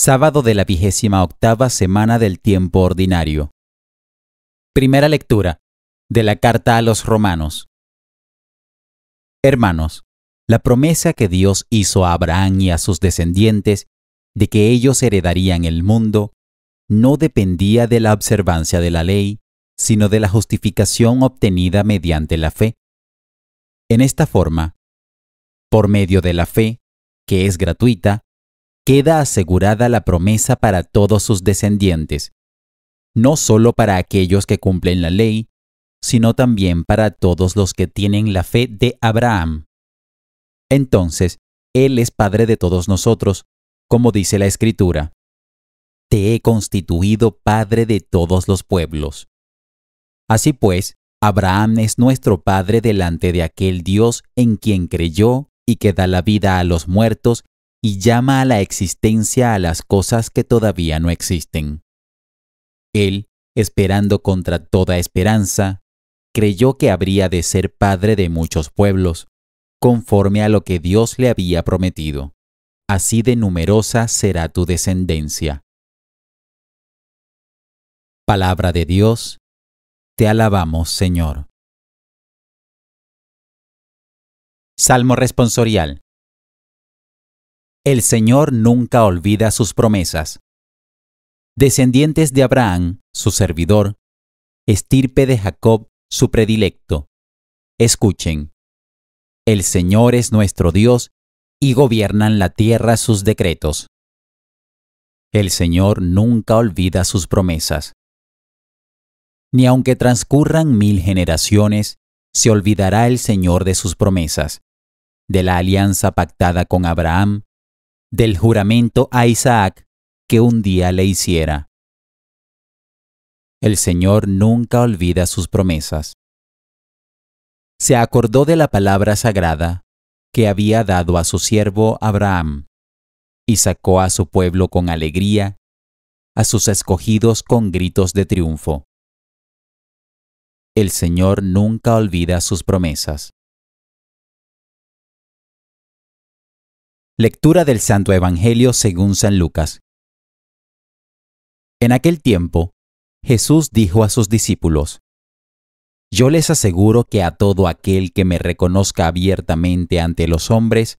Sábado de la vigésima octava semana del tiempo ordinario. Primera lectura de la carta a los romanos. Hermanos, la promesa que Dios hizo a Abraham y a sus descendientes de que ellos heredarían el mundo no dependía de la observancia de la ley, sino de la justificación obtenida mediante la fe. En esta forma, por medio de la fe, que es gratuita, queda asegurada la promesa para todos sus descendientes, no solo para aquellos que cumplen la ley, sino también para todos los que tienen la fe de Abraham. Entonces, Él es Padre de todos nosotros, como dice la Escritura. Te he constituido Padre de todos los pueblos. Así pues, Abraham es nuestro Padre delante de aquel Dios en quien creyó y que da la vida a los muertos y llama a la existencia a las cosas que todavía no existen. Él, esperando contra toda esperanza, creyó que habría de ser padre de muchos pueblos, conforme a lo que Dios le había prometido. Así de numerosa será tu descendencia. Palabra de Dios, te alabamos Señor. Salmo responsorial el Señor nunca olvida sus promesas. Descendientes de Abraham, su servidor, estirpe de Jacob, su predilecto. Escuchen. El Señor es nuestro Dios y gobiernan la tierra sus decretos. El Señor nunca olvida sus promesas. Ni aunque transcurran mil generaciones, se olvidará el Señor de sus promesas, de la alianza pactada con Abraham, del juramento a Isaac que un día le hiciera. El Señor nunca olvida sus promesas. Se acordó de la palabra sagrada que había dado a su siervo Abraham, y sacó a su pueblo con alegría, a sus escogidos con gritos de triunfo. El Señor nunca olvida sus promesas. Lectura del Santo Evangelio según San Lucas. En aquel tiempo, Jesús dijo a sus discípulos, Yo les aseguro que a todo aquel que me reconozca abiertamente ante los hombres,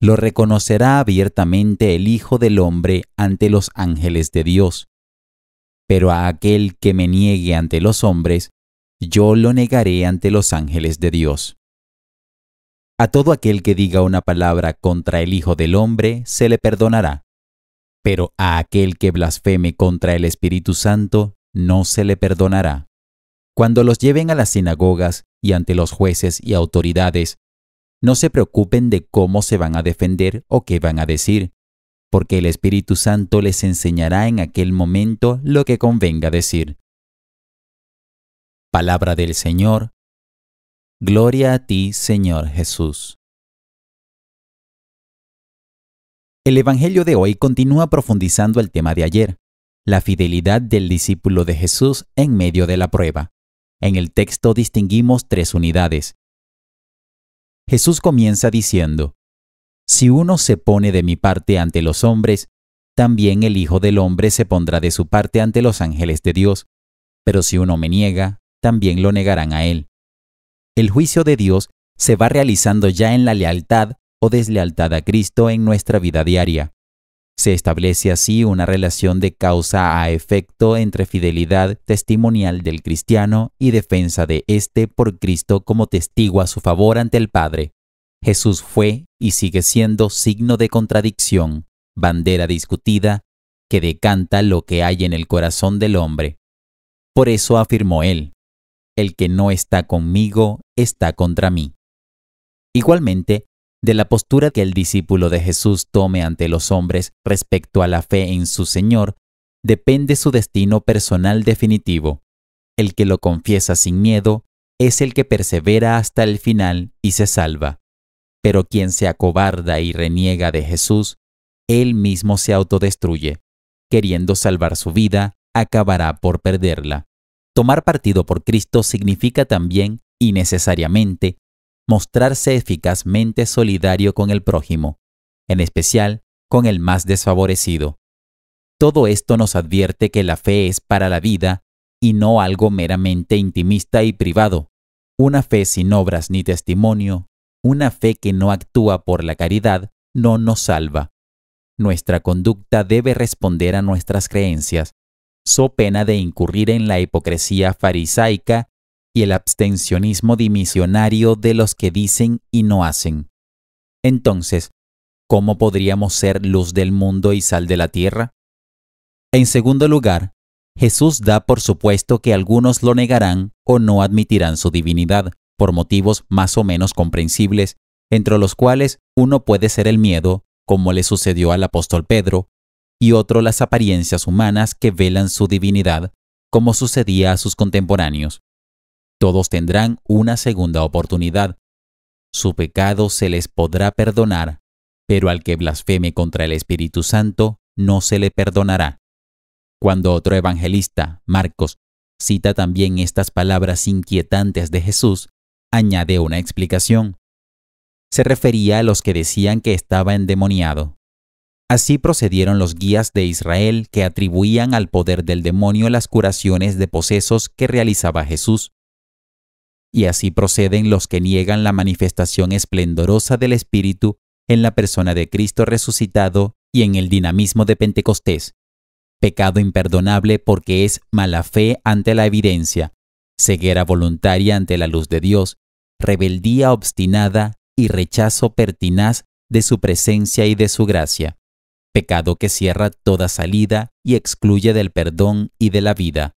lo reconocerá abiertamente el Hijo del Hombre ante los ángeles de Dios. Pero a aquel que me niegue ante los hombres, yo lo negaré ante los ángeles de Dios. A todo aquel que diga una palabra contra el Hijo del Hombre se le perdonará, pero a aquel que blasfeme contra el Espíritu Santo no se le perdonará. Cuando los lleven a las sinagogas y ante los jueces y autoridades, no se preocupen de cómo se van a defender o qué van a decir, porque el Espíritu Santo les enseñará en aquel momento lo que convenga decir. Palabra del Señor, Gloria a ti, Señor Jesús. El Evangelio de hoy continúa profundizando el tema de ayer, la fidelidad del discípulo de Jesús en medio de la prueba. En el texto distinguimos tres unidades. Jesús comienza diciendo, Si uno se pone de mi parte ante los hombres, también el Hijo del Hombre se pondrá de su parte ante los ángeles de Dios, pero si uno me niega, también lo negarán a él el juicio de Dios se va realizando ya en la lealtad o deslealtad a Cristo en nuestra vida diaria. Se establece así una relación de causa a efecto entre fidelidad testimonial del cristiano y defensa de éste por Cristo como testigo a su favor ante el Padre. Jesús fue y sigue siendo signo de contradicción, bandera discutida, que decanta lo que hay en el corazón del hombre. Por eso afirmó él, el que no está conmigo está contra mí. Igualmente, de la postura que el discípulo de Jesús tome ante los hombres respecto a la fe en su Señor, depende su destino personal definitivo. El que lo confiesa sin miedo es el que persevera hasta el final y se salva. Pero quien se acobarda y reniega de Jesús, él mismo se autodestruye. Queriendo salvar su vida, acabará por perderla. Tomar partido por Cristo significa también, y necesariamente, mostrarse eficazmente solidario con el prójimo, en especial con el más desfavorecido. Todo esto nos advierte que la fe es para la vida y no algo meramente intimista y privado, una fe sin obras ni testimonio, una fe que no actúa por la caridad, no nos salva. Nuestra conducta debe responder a nuestras creencias, so pena de incurrir en la hipocresía farisaica y el abstencionismo dimisionario de los que dicen y no hacen. Entonces, ¿cómo podríamos ser luz del mundo y sal de la tierra? En segundo lugar, Jesús da por supuesto que algunos lo negarán o no admitirán su divinidad, por motivos más o menos comprensibles, entre los cuales uno puede ser el miedo, como le sucedió al apóstol Pedro, y otro las apariencias humanas que velan su divinidad, como sucedía a sus contemporáneos. Todos tendrán una segunda oportunidad. Su pecado se les podrá perdonar, pero al que blasfeme contra el Espíritu Santo no se le perdonará. Cuando otro evangelista, Marcos, cita también estas palabras inquietantes de Jesús, añade una explicación. Se refería a los que decían que estaba endemoniado. Así procedieron los guías de Israel que atribuían al poder del demonio las curaciones de posesos que realizaba Jesús. Y así proceden los que niegan la manifestación esplendorosa del Espíritu en la persona de Cristo resucitado y en el dinamismo de Pentecostés. Pecado imperdonable porque es mala fe ante la evidencia, ceguera voluntaria ante la luz de Dios, rebeldía obstinada y rechazo pertinaz de su presencia y de su gracia pecado que cierra toda salida y excluye del perdón y de la vida.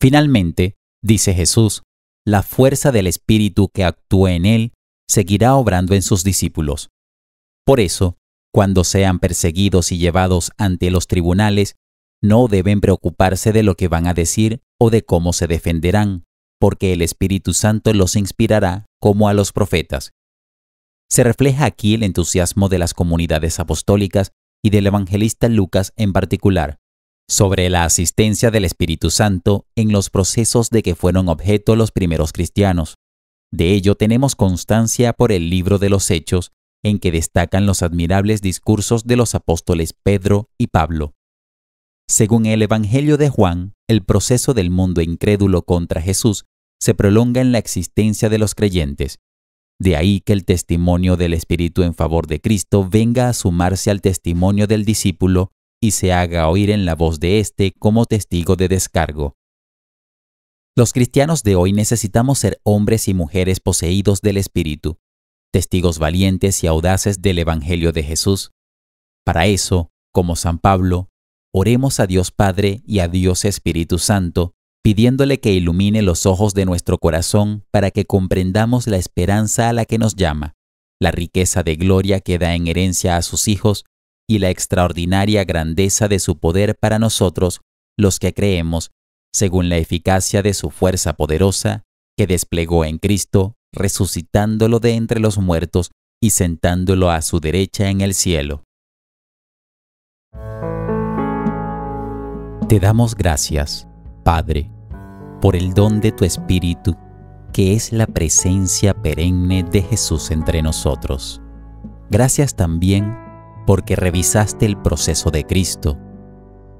Finalmente, dice Jesús, la fuerza del Espíritu que actúa en él seguirá obrando en sus discípulos. Por eso, cuando sean perseguidos y llevados ante los tribunales, no deben preocuparse de lo que van a decir o de cómo se defenderán, porque el Espíritu Santo los inspirará como a los profetas. Se refleja aquí el entusiasmo de las comunidades apostólicas y del evangelista Lucas en particular, sobre la asistencia del Espíritu Santo en los procesos de que fueron objeto los primeros cristianos. De ello tenemos constancia por el libro de los Hechos, en que destacan los admirables discursos de los apóstoles Pedro y Pablo. Según el Evangelio de Juan, el proceso del mundo incrédulo contra Jesús se prolonga en la existencia de los creyentes, de ahí que el testimonio del Espíritu en favor de Cristo venga a sumarse al testimonio del discípulo y se haga oír en la voz de éste como testigo de descargo. Los cristianos de hoy necesitamos ser hombres y mujeres poseídos del Espíritu, testigos valientes y audaces del Evangelio de Jesús. Para eso, como San Pablo, oremos a Dios Padre y a Dios Espíritu Santo, pidiéndole que ilumine los ojos de nuestro corazón para que comprendamos la esperanza a la que nos llama, la riqueza de gloria que da en herencia a sus hijos y la extraordinaria grandeza de su poder para nosotros, los que creemos, según la eficacia de su fuerza poderosa que desplegó en Cristo, resucitándolo de entre los muertos y sentándolo a su derecha en el cielo. Te damos gracias Padre, por el don de tu Espíritu, que es la presencia perenne de Jesús entre nosotros. Gracias también porque revisaste el proceso de Cristo.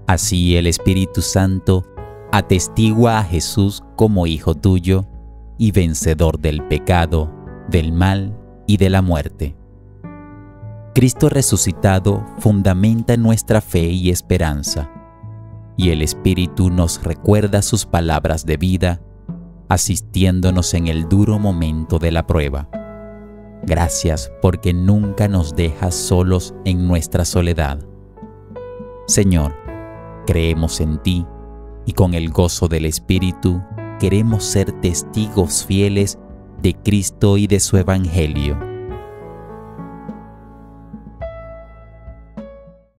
Así el Espíritu Santo atestigua a Jesús como Hijo tuyo y vencedor del pecado, del mal y de la muerte. Cristo resucitado fundamenta nuestra fe y esperanza y el Espíritu nos recuerda sus palabras de vida, asistiéndonos en el duro momento de la prueba. Gracias porque nunca nos dejas solos en nuestra soledad. Señor, creemos en ti y con el gozo del Espíritu queremos ser testigos fieles de Cristo y de su Evangelio